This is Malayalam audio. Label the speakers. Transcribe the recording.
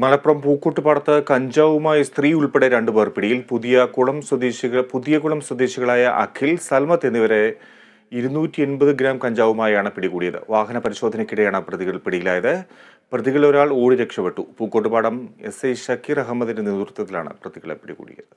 Speaker 1: മലപ്പുറം പൂക്കൂട്ടുപാടത്ത് കഞ്ചാവുമായി സ്ത്രീ ഉൾപ്പെടെ രണ്ടു പേർ പിടിയിൽ പുതിയ കുളം സ്വദേശികൾ പുതിയ കുളം സ്വദേശികളായ അഖിൽ സൽമത്ത് എന്നിവരെ ഇരുന്നൂറ്റി എൺപത് ഗ്രാം കഞ്ചാവുമായാണ് പിടികൂടിയത് വാഹന പരിശോധനയ്ക്കിടെയാണ് പ്രതികൾ പിടിയിലായത് പ്രതികളിൽ ഒരാൾ ഓടി രക്ഷപ്പെട്ടു പൂക്കോട്ടുപാടം എസ് ഐ ഷക്കീർ അഹമ്മദിന്റെ നേതൃത്വത്തിലാണ് പ്രതികളെ പിടികൂടിയത്